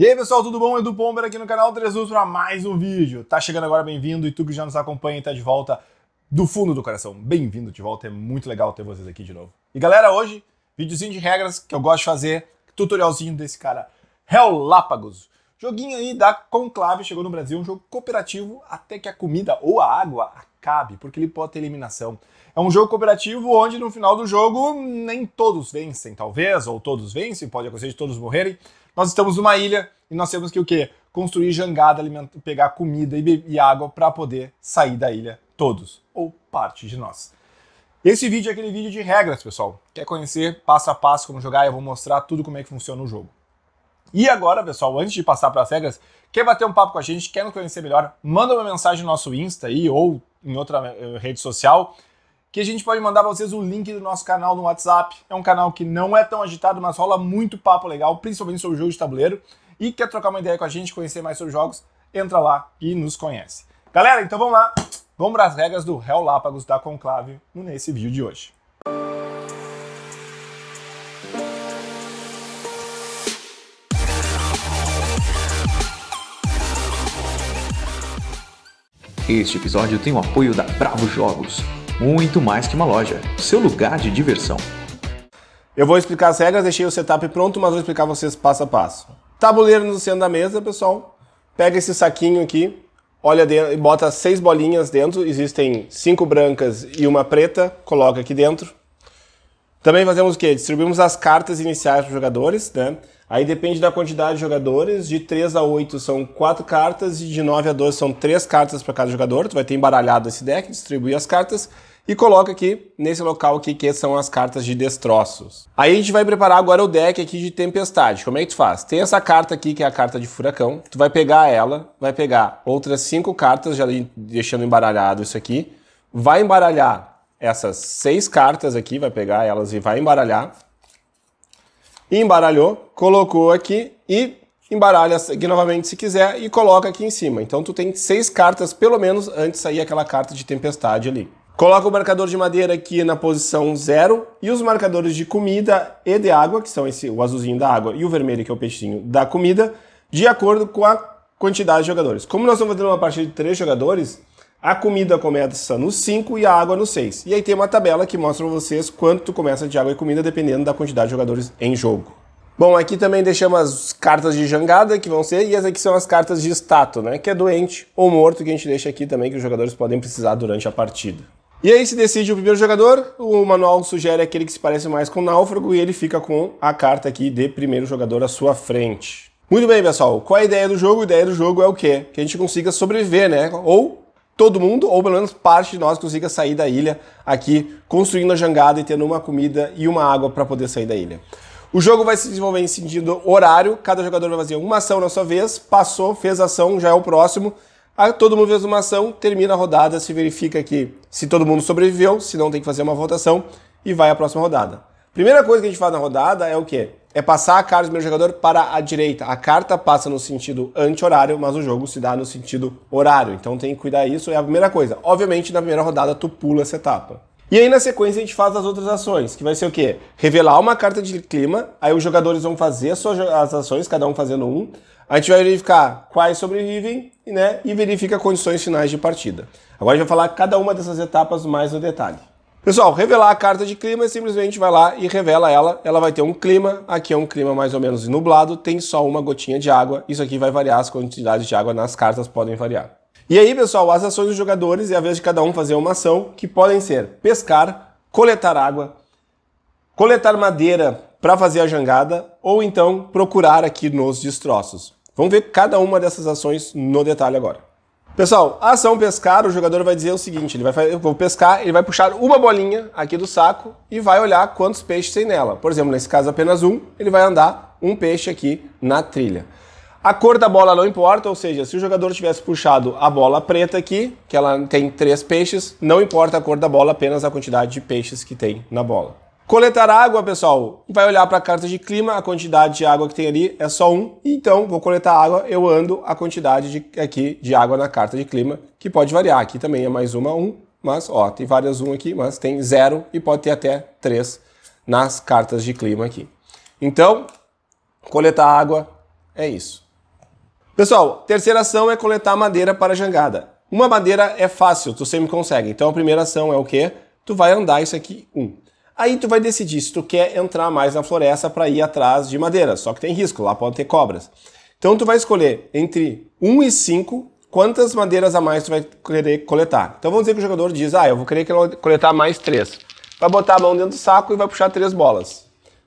E aí pessoal, tudo bom? Edu Bomber aqui no canal 3 para mais um vídeo. Tá chegando agora, bem-vindo. E tu que já nos acompanha e tá de volta do fundo do coração, bem-vindo de volta. É muito legal ter vocês aqui de novo. E galera, hoje, videozinho de regras que eu gosto de fazer, tutorialzinho desse cara, Relápagos. Joguinho aí da Conclave, chegou no Brasil, um jogo cooperativo até que a comida ou a água acabe, porque ele pode ter eliminação. É um jogo cooperativo onde no final do jogo nem todos vencem, talvez, ou todos vencem, pode acontecer de todos morrerem, nós estamos numa ilha e nós temos que o quê? Construir jangada, pegar comida e, e água para poder sair da ilha todos, ou parte de nós. Esse vídeo é aquele vídeo de regras, pessoal. Quer conhecer passo a passo como jogar? Eu vou mostrar tudo como é que funciona o jogo. E agora, pessoal, antes de passar para as regras, quer bater um papo com a gente, quer nos conhecer melhor, manda uma mensagem no nosso Insta aí ou em outra eh, rede social que a gente pode mandar vocês o link do nosso canal no WhatsApp. É um canal que não é tão agitado, mas rola muito papo legal, principalmente sobre jogos de tabuleiro. E quer trocar uma ideia com a gente, conhecer mais sobre jogos, entra lá e nos conhece. Galera, então vamos lá. Vamos para as regras do Real Lápagos da Conclave nesse vídeo de hoje. Este episódio tem o apoio da Bravo Jogos muito mais que uma loja, seu lugar de diversão. Eu vou explicar as regras, deixei o setup pronto, mas vou explicar vocês passo a passo. Tabuleiro no centro da mesa, pessoal. Pega esse saquinho aqui, olha dentro, e bota seis bolinhas dentro. Existem cinco brancas e uma preta. Coloca aqui dentro. Também fazemos o quê? Distribuímos as cartas iniciais para os jogadores, né? Aí depende da quantidade de jogadores. De 3 a 8 são 4 cartas e de 9 a 12 são 3 cartas para cada jogador. Tu vai ter embaralhado esse deck, distribuir as cartas e coloca aqui nesse local aqui que são as cartas de destroços. Aí a gente vai preparar agora o deck aqui de tempestade. Como é que tu faz? Tem essa carta aqui que é a carta de furacão. Tu vai pegar ela, vai pegar outras cinco cartas, já deixando embaralhado isso aqui. Vai embaralhar essas seis cartas aqui, vai pegar elas e vai embaralhar. Embaralhou, colocou aqui e embaralha aqui novamente se quiser e coloca aqui em cima. Então tu tem seis cartas pelo menos antes de sair aquela carta de tempestade ali. Coloca o marcador de madeira aqui na posição zero e os marcadores de comida e de água, que são esse, o azulzinho da água e o vermelho, que é o peixinho da comida, de acordo com a quantidade de jogadores. Como nós estamos fazendo uma partida de três jogadores, a comida começa no 5 e a água no 6. E aí tem uma tabela que mostra para vocês quanto começa de água e comida, dependendo da quantidade de jogadores em jogo. Bom, aqui também deixamos as cartas de jangada, que vão ser, e as aqui são as cartas de status, né? Que é doente ou morto, que a gente deixa aqui também, que os jogadores podem precisar durante a partida. E aí se decide o primeiro jogador, o manual sugere aquele que se parece mais com o náufrago e ele fica com a carta aqui de primeiro jogador à sua frente. Muito bem, pessoal. Qual é a ideia do jogo? A ideia do jogo é o quê? Que a gente consiga sobreviver, né? Ou todo mundo, ou pelo menos parte de nós consiga sair da ilha aqui, construindo a jangada e tendo uma comida e uma água para poder sair da ilha. O jogo vai se desenvolver em sentido horário, cada jogador vai fazer uma ação na sua vez, passou, fez ação, já é o próximo, Aí todo mundo fez uma ação, termina a rodada, se verifica que se todo mundo sobreviveu, se não tem que fazer uma votação e vai à próxima rodada. Primeira coisa que a gente faz na rodada é o quê? É passar a carta do primeiro jogador para a direita. A carta passa no sentido anti-horário, mas o jogo se dá no sentido horário. Então tem que cuidar isso, é a primeira coisa. Obviamente, na primeira rodada, tu pula essa etapa. E aí, na sequência, a gente faz as outras ações, que vai ser o quê? Revelar uma carta de clima, aí os jogadores vão fazer as suas as ações, cada um fazendo um. A gente vai verificar quais sobrevivem né, e verifica condições finais de partida. Agora a gente vai falar cada uma dessas etapas mais no detalhe. Pessoal, revelar a carta de clima é simplesmente vai lá e revela ela. Ela vai ter um clima, aqui é um clima mais ou menos nublado, tem só uma gotinha de água. Isso aqui vai variar, as quantidades de água nas cartas podem variar. E aí, pessoal, as ações dos jogadores é a vez de cada um fazer uma ação, que podem ser pescar, coletar água, coletar madeira para fazer a jangada ou então procurar aqui nos destroços. Vamos ver cada uma dessas ações no detalhe agora. Pessoal, a ação pescar, o jogador vai dizer o seguinte, ele vai vou pescar, ele vai puxar uma bolinha aqui do saco e vai olhar quantos peixes tem nela. Por exemplo, nesse caso apenas um, ele vai andar um peixe aqui na trilha. A cor da bola não importa, ou seja, se o jogador tivesse puxado a bola preta aqui, que ela tem três peixes, não importa a cor da bola, apenas a quantidade de peixes que tem na bola. Coletar água, pessoal, vai olhar para a carta de clima, a quantidade de água que tem ali é só um. então vou coletar água, eu ando a quantidade de, aqui de água na carta de clima, que pode variar, aqui também é mais uma um, mas ó, tem várias um aqui, mas tem zero e pode ter até três nas cartas de clima aqui. Então, coletar água é isso. Pessoal, terceira ação é coletar madeira para a jangada. Uma madeira é fácil, tu sempre consegue, então a primeira ação é o quê? Tu vai andar isso aqui um. Aí tu vai decidir se tu quer entrar mais na floresta para ir atrás de madeira, só que tem risco, lá pode ter cobras. Então tu vai escolher entre 1 e 5 quantas madeiras a mais tu vai querer coletar. Então vamos dizer que o jogador diz, ah, eu vou querer coletar mais 3. Vai botar a mão dentro do saco e vai puxar 3 bolas.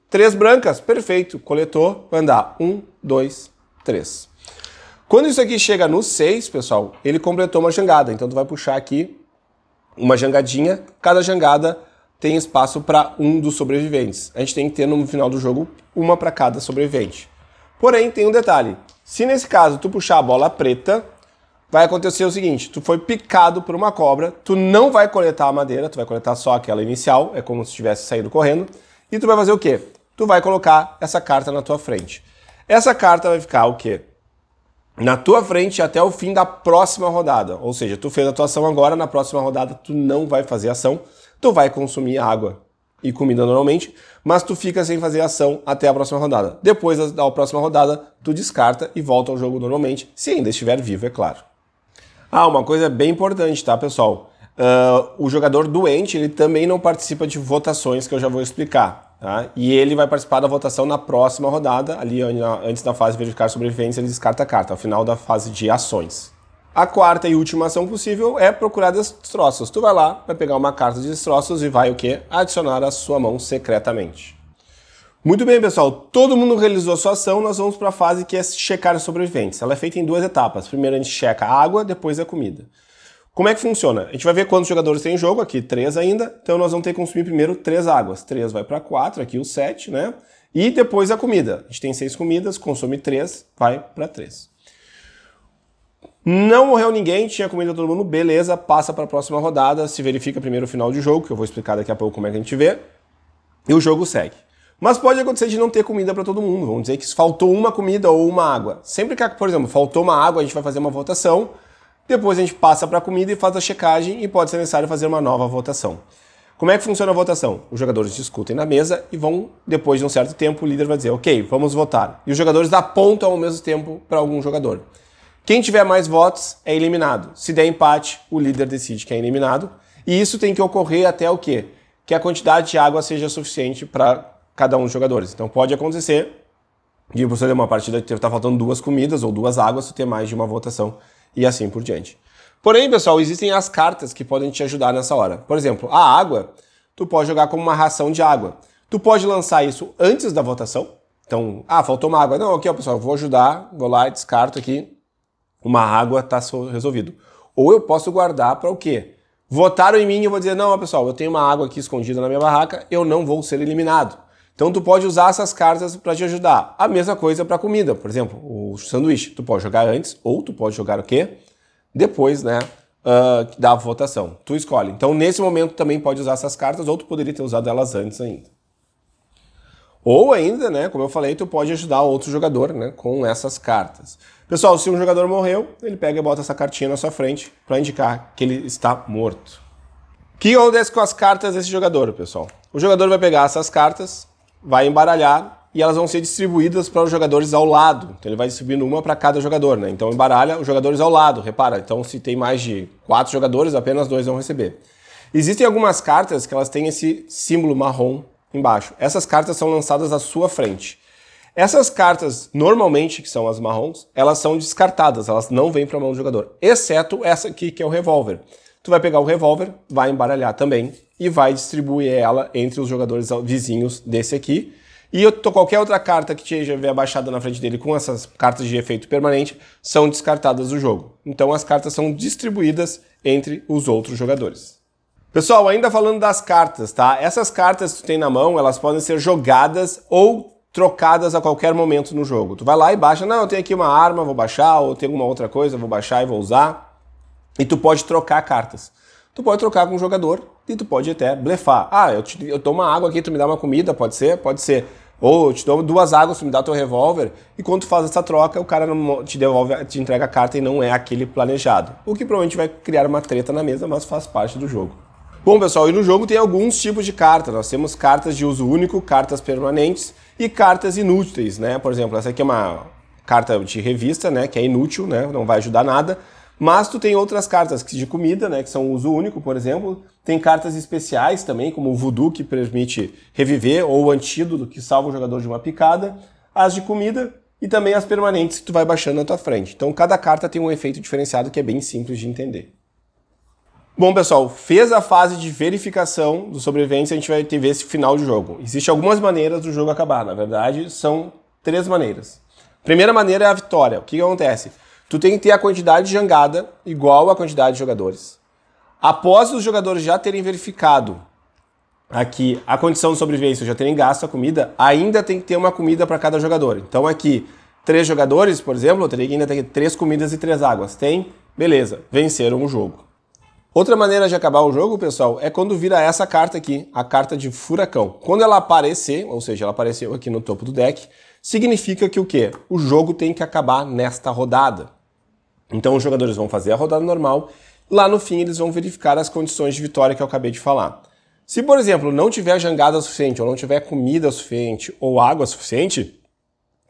3 brancas, perfeito, coletou, vai andar 1, 2, 3. Quando isso aqui chega no 6, pessoal, ele completou uma jangada. Então tu vai puxar aqui uma jangadinha, cada jangada tem espaço para um dos sobreviventes. A gente tem que ter no final do jogo uma para cada sobrevivente. Porém, tem um detalhe. Se nesse caso tu puxar a bola preta, vai acontecer o seguinte: tu foi picado por uma cobra, tu não vai coletar a madeira, tu vai coletar só aquela inicial, é como se tivesse saído correndo, e tu vai fazer o quê? Tu vai colocar essa carta na tua frente. Essa carta vai ficar o quê? Na tua frente até o fim da próxima rodada. Ou seja, tu fez a tua ação agora, na próxima rodada tu não vai fazer ação tu vai consumir água e comida normalmente, mas tu fica sem fazer ação até a próxima rodada. Depois da próxima rodada, tu descarta e volta ao jogo normalmente, se ainda estiver vivo, é claro. Ah, uma coisa bem importante, tá, pessoal? Uh, o jogador doente ele também não participa de votações que eu já vou explicar. Tá? E ele vai participar da votação na próxima rodada, ali antes da fase verificar sobrevivência, ele descarta a carta, ao final da fase de ações. A quarta e última ação possível é procurar destroços. Tu vai lá, vai pegar uma carta de destroços e vai o quê? Adicionar à sua mão secretamente. Muito bem, pessoal. Todo mundo realizou sua ação. Nós vamos para a fase que é checar os sobreviventes. Ela é feita em duas etapas. Primeiro a gente checa a água, depois a comida. Como é que funciona? A gente vai ver quantos jogadores tem em jogo, aqui três ainda, então nós vamos ter que consumir primeiro três águas. Três vai para quatro, aqui o sete, né? E depois a comida. A gente tem seis comidas, consome três, vai para três. Não morreu ninguém, tinha comida todo mundo, beleza, passa para a próxima rodada, se verifica primeiro o final de jogo, que eu vou explicar daqui a pouco como é que a gente vê, e o jogo segue. Mas pode acontecer de não ter comida para todo mundo, vamos dizer que faltou uma comida ou uma água. Sempre que, por exemplo, faltou uma água, a gente vai fazer uma votação, depois a gente passa para a comida e faz a checagem e pode ser necessário fazer uma nova votação. Como é que funciona a votação? Os jogadores discutem na mesa e vão, depois de um certo tempo, o líder vai dizer, ok, vamos votar. E os jogadores apontam ao mesmo tempo para algum jogador. Quem tiver mais votos é eliminado. Se der empate, o líder decide quem é eliminado. E isso tem que ocorrer até o quê? Que a quantidade de água seja suficiente para cada um dos jogadores. Então pode acontecer de você ter uma partida que está faltando duas comidas ou duas águas, você ter mais de uma votação e assim por diante. Porém, pessoal, existem as cartas que podem te ajudar nessa hora. Por exemplo, a água, tu pode jogar como uma ração de água. Tu pode lançar isso antes da votação. Então, ah, faltou uma água. Não, aqui, ó, pessoal, vou ajudar, vou lá, e descarto aqui, uma água está resolvido. Ou eu posso guardar para o quê? Votaram em mim e eu vou dizer, não, pessoal, eu tenho uma água aqui escondida na minha barraca, eu não vou ser eliminado. Então tu pode usar essas cartas para te ajudar. A mesma coisa para comida, por exemplo, o sanduíche. Tu pode jogar antes ou tu pode jogar o quê? Depois, né, uh, da votação. Tu escolhe. Então nesse momento também pode usar essas cartas ou tu poderia ter usado elas antes ainda. Ou ainda, né, como eu falei, tu pode ajudar outro jogador, né, com essas cartas. Pessoal, se um jogador morreu, ele pega e bota essa cartinha na sua frente para indicar que ele está morto. O que acontece com as cartas desse jogador, pessoal? O jogador vai pegar essas cartas, vai embaralhar e elas vão ser distribuídas para os jogadores ao lado. Então ele vai distribuindo uma para cada jogador, né? Então embaralha os jogadores ao lado, repara. Então se tem mais de quatro jogadores, apenas dois vão receber. Existem algumas cartas que elas têm esse símbolo marrom embaixo. Essas cartas são lançadas à sua frente. Essas cartas, normalmente, que são as marrons, elas são descartadas, elas não vêm para a mão do jogador, exceto essa aqui, que é o revólver. Tu vai pegar o revólver, vai embaralhar também e vai distribuir ela entre os jogadores vizinhos desse aqui. E eu, qualquer outra carta que tiver abaixada na frente dele com essas cartas de efeito permanente são descartadas do jogo. Então as cartas são distribuídas entre os outros jogadores. Pessoal, ainda falando das cartas, tá? Essas cartas que tu tem na mão, elas podem ser jogadas ou trocadas a qualquer momento no jogo. Tu vai lá e baixa, não, eu tenho aqui uma arma, vou baixar, ou tem alguma outra coisa, vou baixar e vou usar. E tu pode trocar cartas. Tu pode trocar com um jogador e tu pode até blefar. Ah, eu, te, eu tomo uma água aqui, tu me dá uma comida, pode ser? Pode ser. Ou eu te dou duas águas, tu me dá teu revólver, e quando tu faz essa troca, o cara não te devolve, te entrega a carta e não é aquele planejado. O que provavelmente vai criar uma treta na mesa, mas faz parte do jogo. Bom, pessoal, e no jogo tem alguns tipos de cartas. Nós temos cartas de uso único, cartas permanentes, e cartas inúteis, né? Por exemplo, essa aqui é uma carta de revista, né, que é inútil, né, não vai ajudar nada, mas tu tem outras cartas de comida, né, que são uso único, por exemplo, tem cartas especiais também, como o voodoo, que permite reviver, ou o antídoto, que salva o jogador de uma picada, as de comida e também as permanentes que tu vai baixando na tua frente. Então cada carta tem um efeito diferenciado que é bem simples de entender. Bom, pessoal, fez a fase de verificação do sobrevivente. a gente vai ter ver esse final de jogo. Existem algumas maneiras do jogo acabar, na verdade, são três maneiras. Primeira maneira é a vitória. O que, que acontece? Tu tem que ter a quantidade de jangada igual à quantidade de jogadores. Após os jogadores já terem verificado aqui a condição de sobrevivência, já terem gasto a comida, ainda tem que ter uma comida para cada jogador. Então aqui, três jogadores, por exemplo, eu teria que ainda ter três comidas e três águas. Tem? Beleza, venceram o jogo. Outra maneira de acabar o jogo, pessoal, é quando vira essa carta aqui, a carta de furacão. Quando ela aparecer, ou seja, ela apareceu aqui no topo do deck, significa que o quê? O jogo tem que acabar nesta rodada. Então os jogadores vão fazer a rodada normal, lá no fim eles vão verificar as condições de vitória que eu acabei de falar. Se, por exemplo, não tiver jangada suficiente, ou não tiver comida suficiente, ou água suficiente,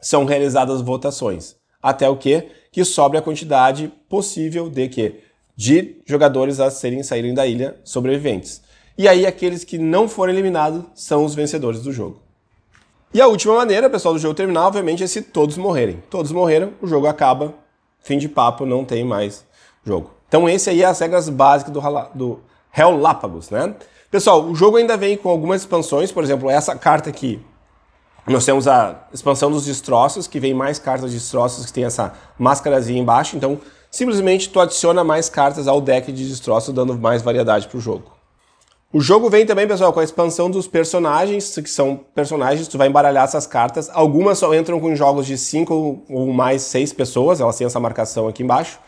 são realizadas votações. Até o quê? Que sobre a quantidade possível de que de jogadores a serem saírem da ilha sobreviventes. E aí aqueles que não foram eliminados são os vencedores do jogo. E a última maneira, pessoal, do jogo terminar, obviamente, é se todos morrerem. Todos morreram, o jogo acaba, fim de papo, não tem mais jogo. Então esse aí é as regras básicas do, do Hell Lápagos, né? Pessoal, o jogo ainda vem com algumas expansões, por exemplo, essa carta aqui. Nós temos a expansão dos destroços, que vem mais cartas de destroços que tem essa máscarazinha embaixo. Então, simplesmente tu adiciona mais cartas ao deck de destroço, dando mais variedade para o jogo. O jogo vem também, pessoal, com a expansão dos personagens, que são personagens, tu vai embaralhar essas cartas. Algumas só entram com jogos de 5 ou mais 6 pessoas, elas têm essa marcação aqui embaixo.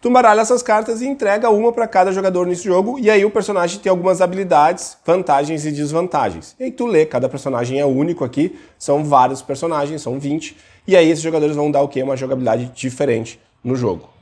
Tu embaralha essas cartas e entrega uma para cada jogador nesse jogo, e aí o personagem tem algumas habilidades, vantagens e desvantagens. E aí tu lê, cada personagem é único aqui, são vários personagens, são 20, e aí esses jogadores vão dar o que? Uma jogabilidade diferente no jogo.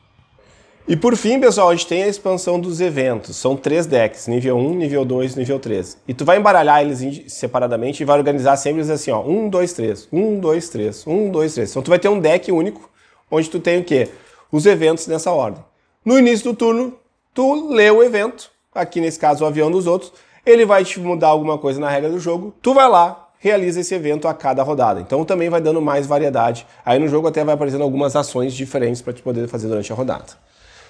E por fim, pessoal, a gente tem a expansão dos eventos. São três decks, nível 1, nível 2, nível 3. E tu vai embaralhar eles separadamente e vai organizar sempre assim, ó, 1, 2, 3, 1, 2, 3, 1, 2, 3. Então tu vai ter um deck único, onde tu tem o quê? Os eventos nessa ordem. No início do turno, tu lê o evento, aqui nesse caso o avião dos outros, ele vai te mudar alguma coisa na regra do jogo, tu vai lá, realiza esse evento a cada rodada. Então também vai dando mais variedade. Aí no jogo até vai aparecendo algumas ações diferentes para te poder fazer durante a rodada.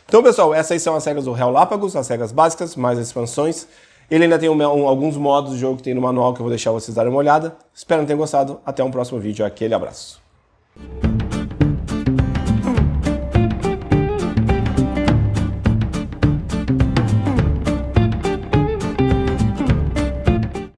Então, pessoal, essas são as regras do Real Lápagos, as regras básicas, mais expansões. Ele ainda tem um, um, alguns modos de jogo que tem no manual que eu vou deixar vocês darem uma olhada. Espero que tenham gostado. Até um próximo vídeo. Aquele abraço.